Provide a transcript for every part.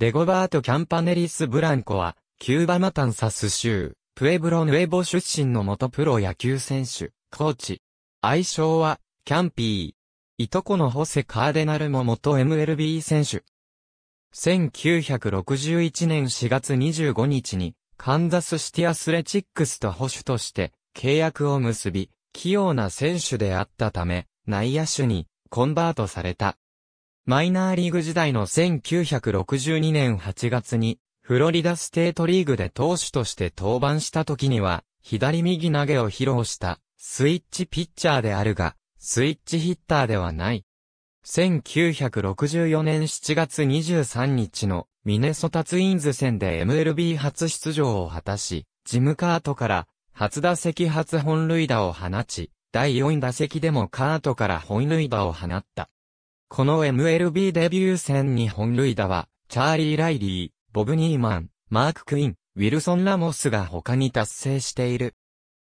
デゴバート・キャンパネリス・ブランコは、キューバマタンサス州、プエブロ・ヌエボ出身の元プロ野球選手、コーチ。愛称は、キャンピー。いとこのホセ・カーデナルも元 MLB 選手。1961年4月25日に、カンザスシティアスレチックスと保守として契約を結び、器用な選手であったため、内野手にコンバートされた。マイナーリーグ時代の1962年8月に、フロリダステートリーグで投手として登板した時には、左右投げを披露したスイッチピッチャーであるが、スイッチヒッターではない。1964年7月23日のミネソタツインズ戦で MLB 初出場を果たし、ジム・カートから初打席初本塁打を放ち、第4打席でもカートから本塁打を放った。この MLB デビュー戦に本塁打は、チャーリー・ライリー、ボブ・ニーマン、マーク・クイン、ウィルソン・ラモスが他に達成している。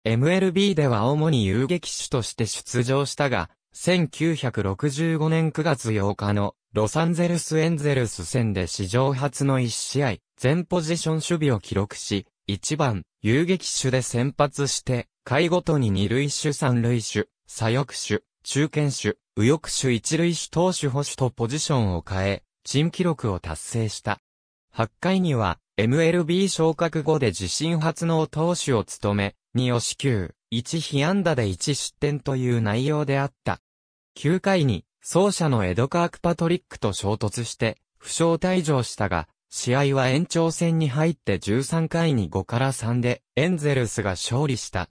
MLB では主に遊撃手として出場したが、1965年9月8日のロサンゼルスエンゼルス戦で史上初の1試合、全ポジション守備を記録し、1番、遊撃手で先発して、回ごとに2塁手3塁手、左翼手、中堅手、右翼手一塁手投手保守とポジションを変え、チーム記録を達成した。8回には、MLB 昇格後で自身初の投手を務め、2を支給、1被安打で1失点という内容であった。9回に、走者のエドカーク・パトリックと衝突して、負傷退場したが、試合は延長戦に入って13回に5から3で、エンゼルスが勝利した。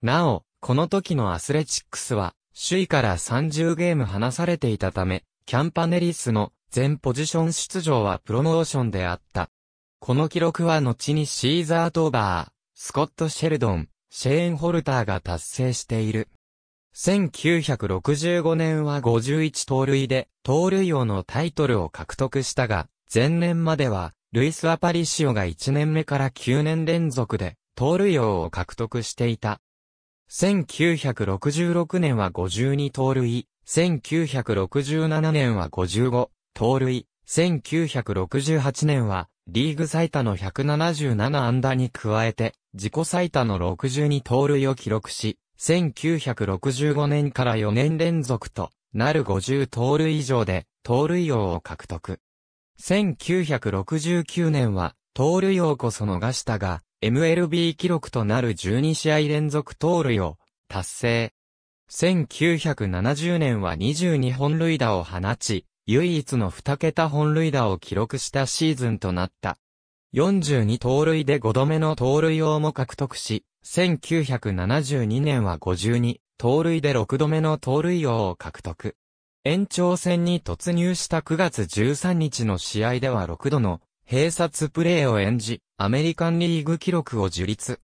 なお、この時のアスレチックスは、首位から30ゲーム離されていたため、キャンパネリスの全ポジション出場はプロモーションであった。この記録は後にシーザー・トーバー、スコット・シェルドン、シェーン・ホルターが達成している。1965年は51盗塁で、盗塁王のタイトルを獲得したが、前年までは、ルイス・アパリシオが1年目から9年連続で、盗塁王を獲得していた。1966年は52盗塁、1967年は55盗塁、1968年はリーグ最多の177安打に加えて自己最多の62盗塁を記録し、1965年から4年連続となる50盗塁以上で盗塁王を獲得。1969年は盗塁王こそ逃したが、MLB 記録となる12試合連続盗塁を達成。1970年は22本塁打を放ち、唯一の2桁本塁打を記録したシーズンとなった。42盗塁で5度目の盗塁王も獲得し、1972年は52盗塁で6度目の盗塁王を獲得。延長戦に突入した9月13日の試合では6度の併殺プレーを演じ、アメリカンリーグ記録を樹立。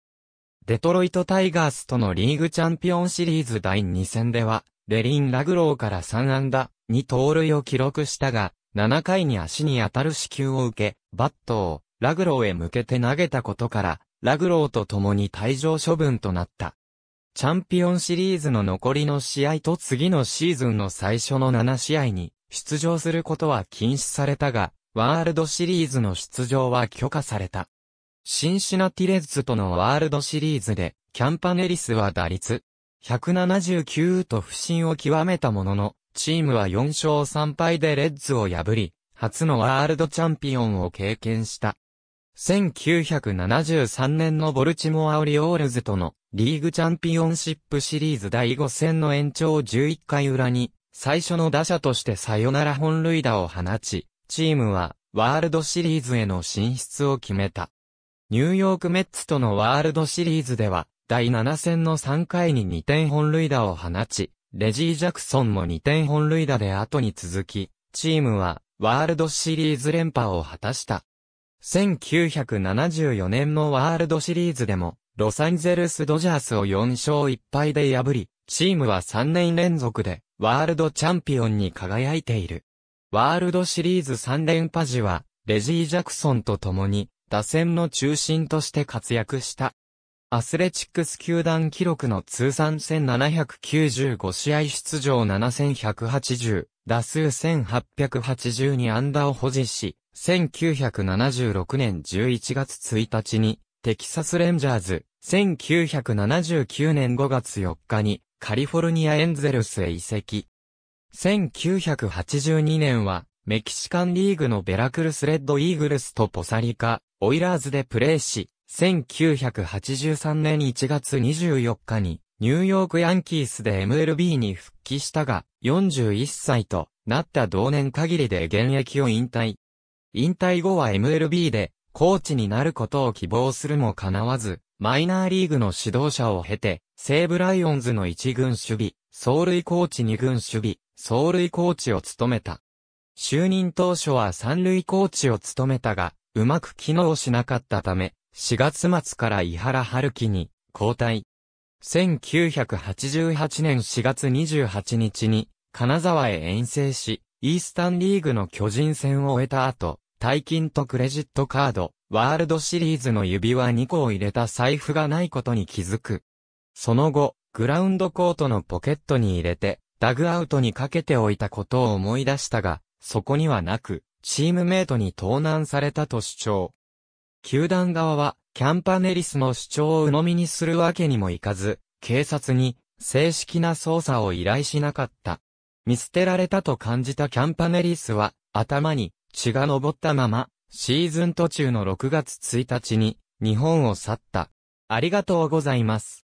デトロイトタイガースとのリーグチャンピオンシリーズ第2戦では、レリン・ラグローから3安打、2盗塁を記録したが、7回に足に当たる支給を受け、バットをラグローへ向けて投げたことから、ラグローと共に退場処分となった。チャンピオンシリーズの残りの試合と次のシーズンの最初の7試合に出場することは禁止されたが、ワールドシリーズの出場は許可された。シンシナティレッズとのワールドシリーズで、キャンパネリスは打率179と不振を極めたものの、チームは4勝3敗でレッズを破り、初のワールドチャンピオンを経験した。1973年のボルチモアオリオールズとのリーグチャンピオンシップシリーズ第5戦の延長11回裏に最初の打者としてサヨナラ本塁打を放ち、チームはワールドシリーズへの進出を決めた。ニューヨークメッツとのワールドシリーズでは、第7戦の3回に2点本塁打を放ち、レジー・ジャクソンも2点本塁打で後に続き、チームはワールドシリーズ連覇を果たした。1974年のワールドシリーズでも、ロサンゼルス・ドジャースを4勝1敗で破り、チームは3年連続でワールドチャンピオンに輝いている。ワールドシリーズ3連覇時は、レジー・ジャクソンと共に、打線の中心として活躍した。アスレチックス球団記録の通算1795試合出場7180、打数1882安打を保持し、1976年11月1日に、テキサスレンジャーズ、1979年5月4日に、カリフォルニアエンゼルスへ移籍。1982年は、メキシカンリーグのベラクルスレッドイーグルスとポサリカ、オイラーズでプレーし、1983年1月24日に、ニューヨークヤンキースで MLB に復帰したが、41歳となった同年限りで現役を引退。引退後は MLB で、コーチになることを希望するも叶わず、マイナーリーグの指導者を経て、西武ライオンズの1軍守備、走塁コーチ2軍守備、走塁コーチを務めた。就任当初は三塁コーチを務めたが、うまく機能しなかったため、4月末から伊原春樹に交代。1988年4月28日に、金沢へ遠征し、イースタンリーグの巨人戦を終えた後、大金とクレジットカード、ワールドシリーズの指輪2個を入れた財布がないことに気づく。その後、グラウンドコートのポケットに入れて、ダグアウトにかけておいたことを思い出したが、そこにはなく、チームメイトに盗難されたと主張。球団側は、キャンパネリスの主張を鵜呑みにするわけにもいかず、警察に、正式な捜査を依頼しなかった。見捨てられたと感じたキャンパネリスは、頭に血が昇ったまま、シーズン途中の6月1日に、日本を去った。ありがとうございます。